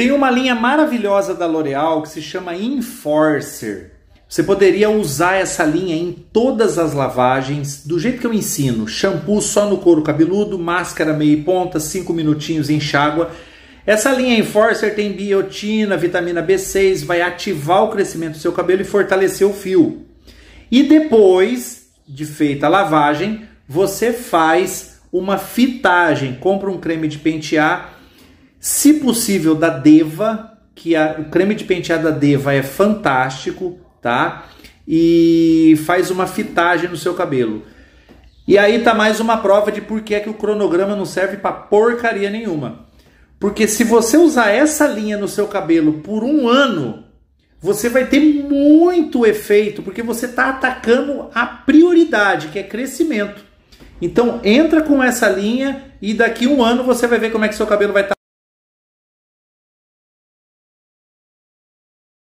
Tem uma linha maravilhosa da L'Oréal que se chama Enforcer. Você poderia usar essa linha em todas as lavagens, do jeito que eu ensino. Shampoo só no couro cabeludo, máscara meia ponta, 5 minutinhos em chágua. Essa linha Enforcer tem biotina, vitamina B6, vai ativar o crescimento do seu cabelo e fortalecer o fio. E depois de feita a lavagem, você faz uma fitagem, compra um creme de pentear se possível, da Deva, que a, o creme de penteado da Deva é fantástico, tá? E faz uma fitagem no seu cabelo. E aí tá mais uma prova de por que é que o cronograma não serve para porcaria nenhuma. Porque se você usar essa linha no seu cabelo por um ano, você vai ter muito efeito, porque você está atacando a prioridade, que é crescimento. Então entra com essa linha e daqui um ano você vai ver como é que seu cabelo vai estar. Tá-